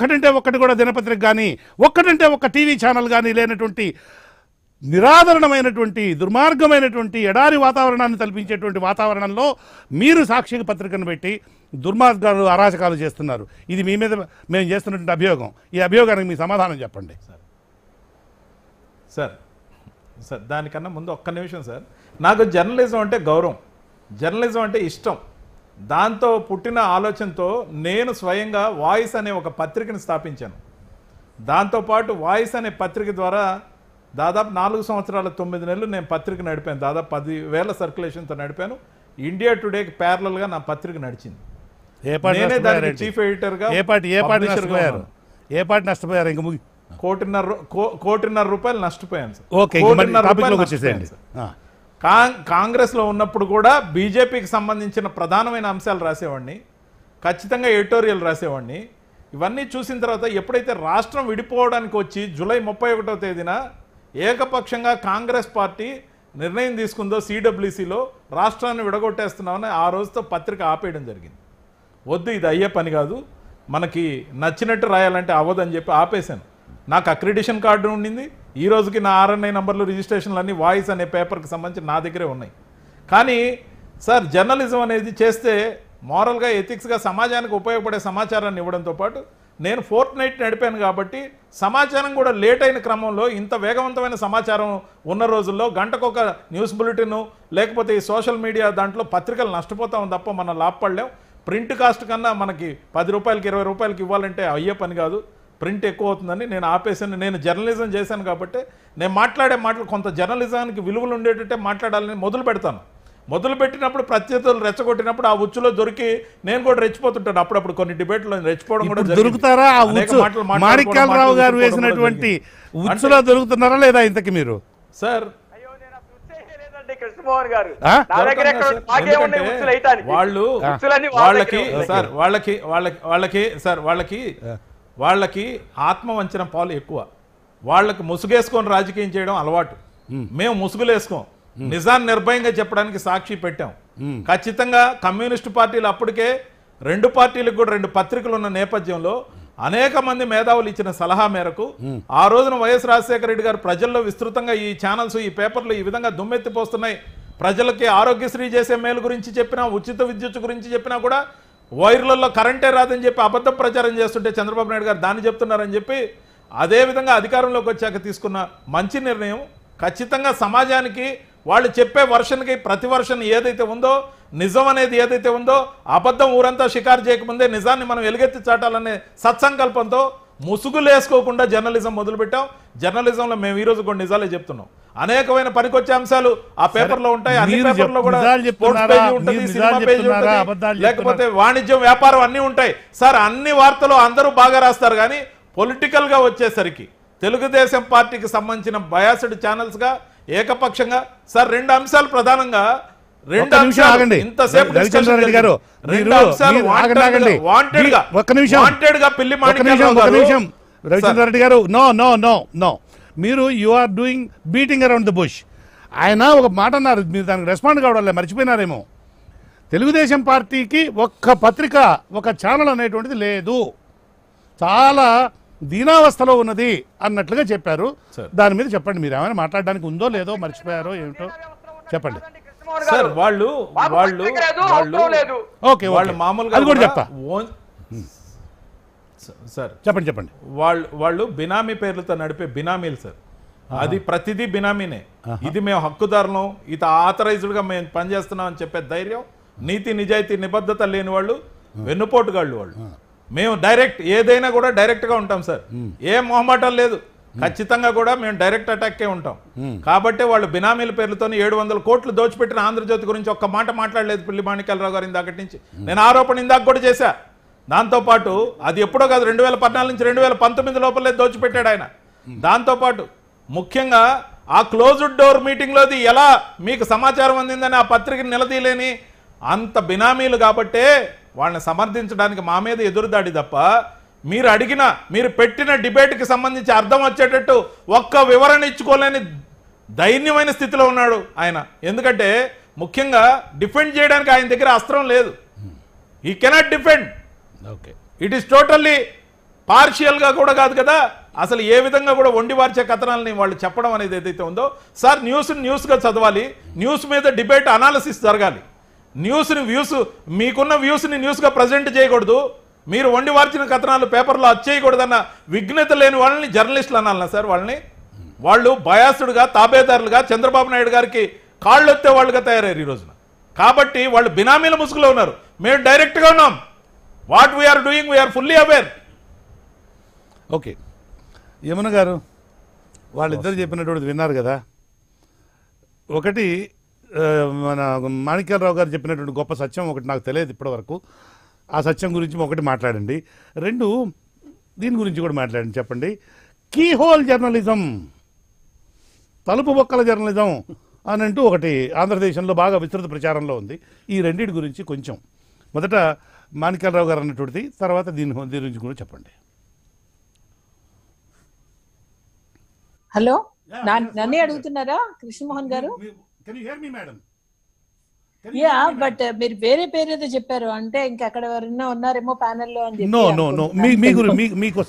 ఒక్కటంటే ఒక్కటి కూడా దినపత్రిక కానీ ఒక్కటంటే ఒక్క టీవీ ఛానల్ కానీ లేనటువంటి నిరాదరణమైనటువంటి దుర్మార్గమైనటువంటి ఎడారి వాతావరణాన్ని తల్పించేటువంటి వాతావరణంలో మీరు సాక్షిక పత్రికను పెట్టి దుర్మార్గాలు అరాచకాలు చేస్తున్నారు ఇది మీ మీద మేము చేస్తున్నటువంటి అభియోగం ఈ అభియోగానికి మీ సమాధానం చెప్పండి సార్ సార్ సార్ దానికన్నా ముందు ఒక్క నిమిషం సార్ నాకు జర్నలిజం అంటే గౌరవం జర్నలిజం అంటే ఇష్టం దాంతో పుట్టిన ఆలోచనతో నేను స్వయంగా వాయిస్ అనే ఒక పత్రికను స్థాపించాను దాంతోపాటు వాయిస్ అనే పత్రిక ద్వారా దాదాపు నాలుగు సంవత్సరాల తొమ్మిది నెలలు నేను పత్రిక నడిపాను దాదాపు పది వేల సర్క్యులేషన్తో నడిపాను ఇండియా టుడేకి ప్యారలల్గా నా పత్రిక నడిచింది చీఫ్ ఎడిటర్గా ఏ పాటి ఏ పాటి నష్టపోయారు ఏ పాటి నష్టపోయారు ఇంక కోటిన్నర కోటిన్నర రూపాయలు నష్టపోయాను సార్ ఓకే కోటిన్నర రూపాయలు వచ్చేసేయండి కాంగ్రెస్లో ఉన్నప్పుడు కూడా బీజేపీకి సంబంధించిన ప్రధానమైన అంశాలు రాసేవాడిని ఖచ్చితంగా ఎడిటోరియల్ రాసేవాడిని ఇవన్నీ చూసిన తర్వాత ఎప్పుడైతే రాష్ట్రం విడిపోవడానికి వచ్చి జూలై ముప్పై ఒకటో తేదీన ఏకపక్షంగా కాంగ్రెస్ పార్టీ నిర్ణయం తీసుకుందో సిడబ్ల్యూసీలో రాష్ట్రాన్ని విడగొట్టేస్తున్నామని ఆ రోజుతో పత్రిక ఆపేయడం జరిగింది వద్దు ఇది అయ్యే పని కాదు మనకి నచ్చినట్టు రాయాలంటే అవ్వదని చెప్పి ఆపేశాను నాకు అక్రిడిషన్ కార్డు ఉండింది ఈ రోజుకి నా ఆర్ఎన్ఐ నంబర్లు రిజిస్ట్రేషన్లు అన్నీ వాయిస్ అనే పేపర్కి సంబంధించి నా దగ్గరే ఉన్నాయి కానీ సార్ జర్నలిజం అనేది చేస్తే మారల్గా ఎథిక్స్గా సమాజానికి ఉపయోగపడే సమాచారాన్ని ఇవ్వడంతో పాటు నేను ఫోర్త్ నైట్ నడిపాను కాబట్టి సమాచారం కూడా లేట్ అయిన క్రమంలో ఇంత వేగవంతమైన సమాచారం ఉన్న రోజుల్లో గంటకొక న్యూస్ బులెటిన్ లేకపోతే ఈ సోషల్ మీడియా దాంట్లో పత్రికలు నష్టపోతాం తప్ప మనం లాభపడలేం ప్రింట్ కాస్ట్ కన్నా మనకి పది రూపాయలకి ఇరవై రూపాయలకి ఇవ్వాలంటే అయ్యే పని కాదు ప్రింట్ ఎక్కువ అవుతుందని నేను ఆపేసాను నేను జర్నలిజం చేశాను కాబట్టి నేను మాట్లాడే మాటలు కొంత జర్నలిజానికి విలువలు ఉండేటట్టే మాట్లాడాలని మొదలు పెడతాను మొదలు పెట్టినప్పుడు ప్రత్యర్థులు రెచ్చగొట్టినప్పుడు ఆ ఉచ్చులో దొరికి నేను కూడా రెచ్చిపోతుంటాను అప్పుడప్పుడు కొన్ని డిబేట్లో రెచ్చిపోవడం కూడా దొరుకుతారా మాణిక్యాలరావు గారు వేసినటువంటి ఉచ్చులో దొరుకుతున్నారా లేదా ఇంతకి మీరు సార్ వాళ్ళు వాళ్ళకి సార్ వాళ్ళకి వాళ్ళకి వాళ్ళకి సార్ వాళ్ళకి వాళ్ళకి ఆత్మవంచన పాలు ఎక్కువ వాళ్ళకి ముసుగేసుకొని రాజకీయం చేయడం అలవాటు మేము ముసుగులేసుకోం నిజాన్ని నిర్భయంగా చెప్పడానికి సాక్షి పెట్టాం ఖచ్చితంగా కమ్యూనిస్టు పార్టీలు అప్పటికే రెండు పార్టీలకు కూడా రెండు పత్రికలు ఉన్న నేపథ్యంలో అనేక మంది మేధావులు ఇచ్చిన సలహా మేరకు ఆ రోజున వైఎస్ రాజశేఖర రెడ్డి గారు ప్రజల్లో విస్తృతంగా ఈ ఛానల్స్ ఈ పేపర్లు ఈ విధంగా దుమ్మెత్తిపోస్తున్నాయి ప్రజలకి ఆరోగ్యశ్రీ చేసే మేలు గురించి చెప్పినా ఉచిత విద్యుత్ గురించి చెప్పినా కూడా వైర్లలో కరెంటే రాదని చెప్పి అబద్ధం ప్రచారం చేస్తుంటే చంద్రబాబు నాయుడు గారు దాన్ని చెప్తున్నారని చెప్పి అదేవిధంగా అధికారంలోకి వచ్చాక తీసుకున్న మంచి నిర్ణయం ఖచ్చితంగా సమాజానికి వాళ్ళు చెప్పే వర్షన్కి ప్రతి వర్షన్ ఏదైతే ఉందో నిజం అనేది ఏదైతే ఉందో అబద్ధం ఊరంతా షికారు చేయకముందే నిజాన్ని మనం ఎలుగెత్తి చాటాలనే సత్సంకల్పంతో ముసుగులేసుకోకుండా జర్నలిజం మొదలుపెట్టాం జర్నలిజంలో మేము ఈరోజు కొన్ని నిజాలే చెప్తున్నాం అనేకమైన పనికొచ్చే అంశాలు ఆ పేపర్ లో ఉంటాయి అన్ని పేపర్లో కూడా సినిమా పేజీ ఉంటుంది లేకపోతే వాణిజ్యం వ్యాపారం అన్ని ఉంటాయి సార్ అన్ని వార్తలు అందరూ బాగా రాస్తారు కానీ పొలిటికల్ గా వచ్చేసరికి తెలుగుదేశం పార్టీకి సంబంధించిన బయాసిడ్ ఛానల్స్ గా ఏకపక్షంగా సార్ రెండు అంశాలు ప్రధానంగా రెండు అంశాలు ఇంతసేపు గారు wanted no no no no మీరు you are doing beating around the bush ఆయన ఒక మాట అన్నారు మీరు దానికి రెస్పాండ్ కావడం మర్చిపోయినారేమో తెలుగుదేశం పార్టీకి ఒక్క పత్రిక ఒక ఛానల్ అనేటువంటిది లేదు చాలా దీనావస్థలో ఉన్నది అన్నట్లుగా చెప్పారు దాని మీద చెప్పండి మీరు ఏమైనా మాట్లాడడానికి ఉందో లేదో మర్చిపోయారో ఏమిటో చెప్పండి సార్ వాళ్ళు వాళ్ళు వాళ్ళు ఓకే వాళ్ళు మామూలుగా అది కూడా చెప్తా సార్ చెప్పండి చెప్పండి వాళ్ళు వాళ్ళు బినామీ పేర్లతో నడిపే బినామీలు సార్ అది ప్రతిదీ బినామీనే ఇది మేము హక్కుదారులం ఇది ఆథరైజ్డ్గా మేము పనిచేస్తున్నాం అని చెప్పే ధైర్యం నీతి నిజాయితీ నిబద్ధత లేని వాళ్ళు వెన్నుపోటుగాళ్ళు వాళ్ళు మేము డైరెక్ట్ ఏదైనా కూడా డైరెక్ట్గా ఉంటాం సార్ ఏ మొహమాటం లేదు ఖచ్చితంగా కూడా మేము డైరెక్ట్ అటాక్కే ఉంటాం కాబట్టి వాళ్ళు బినామీల పేర్లతో ఏడు వందల కోట్లు దోచిపెట్టిన ఆంధ్రజ్యోతి గురించి ఒక్క మాట మాట్లాడలేదు పిల్లి మాణిక్యాలరావు గారు ఇందాకటి నుంచి నేను ఆరోపణ ఇందాక కూడా చేశా దాంతోపాటు అది ఎప్పుడో కాదు రెండు వేల పద్నాలుగు నుంచి రెండు వేల పంతొమ్మిది లోపలే దోచిపెట్టాడు ఆయన దాంతోపాటు ముఖ్యంగా ఆ క్లోజ్డ్ డోర్ మీటింగ్లోది ఎలా మీకు సమాచారం అందిందని ఆ పత్రిక నిలదీయలేని అంత బినామీలు కాబట్టే వాళ్ళని సమర్థించడానికి మా మీద ఎదురుదాడి తప్ప మీరు అడిగిన మీరు పెట్టిన డిబేట్కి సంబంధించి అర్థం వచ్చేటట్టు ఒక్క వివరణ ఇచ్చుకోలేని దైన్యమైన స్థితిలో ఉన్నాడు ఆయన ఎందుకంటే ముఖ్యంగా డిఫెండ్ చేయడానికి ఆయన దగ్గర అస్త్రం లేదు ఈ cannot defend okay it is totally పార్షియల్గా కూడా కాదు కదా అసలు ఏ విధంగా కూడా వండి వార్చే కథనాలని వాళ్ళు చెప్పడం అనేది ఏదైతే ఉందో సార్ న్యూస్ని న్యూస్గా చదవాలి న్యూస్ మీద డిబేట్ అనాలసిస్ జరగాలి న్యూస్ని వ్యూస్ మీకున్న వ్యూస్ని న్యూస్గా ప్రజెంట్ చేయకూడదు మీరు వండి వార్చిన కథనాలు పేపర్లో వచ్చేయకూడదన్న విఘ్నత లేని వాళ్ళని జర్నలిస్టులు అనాలన్న సార్ వాళ్ళని వాళ్ళు బయాసుడుగా తాబేదారులుగా చంద్రబాబు నాయుడు గారికి కాళ్ళు వచ్చే వాళ్ళుగా తయారయ్యారు ఈ రోజున కాబట్టి వాళ్ళు బినామీల ముసుగులో ఉన్నారు మేము డైరెక్ట్గా ఉన్నాం what we are doing we are fully aware okay Yamuna గారు వాళ్ళిద్దరు చెప్పినటువంటి విన్నారు కదా ఒకటి మన మాణిక్యాలరావు గారు చెప్పినటువంటి గొప్ప సత్యం ఒకటి నాకు తెలియదు ఇప్పటివరకు ఆ సత్యం గురించి ఒకటి మాట్లాడండి రెండు దీని గురించి కూడా మాట్లాడండి చెప్పండి కీ హోల్ జర్నలిజం తలుపు బొక్కల జర్నలిజం అని అంటూ ఒకటి ఆంధ్రదేశంలో బాగా విస్తృత ప్రచారంలో ఉంది ఈ రెండింటి గురించి కొంచెం మొదట మాణిక్యాలరావు గారు అన్నటువంటిది తర్వాత దీని దీని గురించి కూడా చెప్పండి హలో నన్నే అడుగుతున్నారా కృష్ణమోహన్ గారు యా బట్ మీరు వేరే పేరు ఏదో చెప్పారు అంటే ఇంకెక్కడ ఎవరైనా ఉన్నారేమో ప్యానెల్లో అని నో నో నో మీ మీ మీకోసం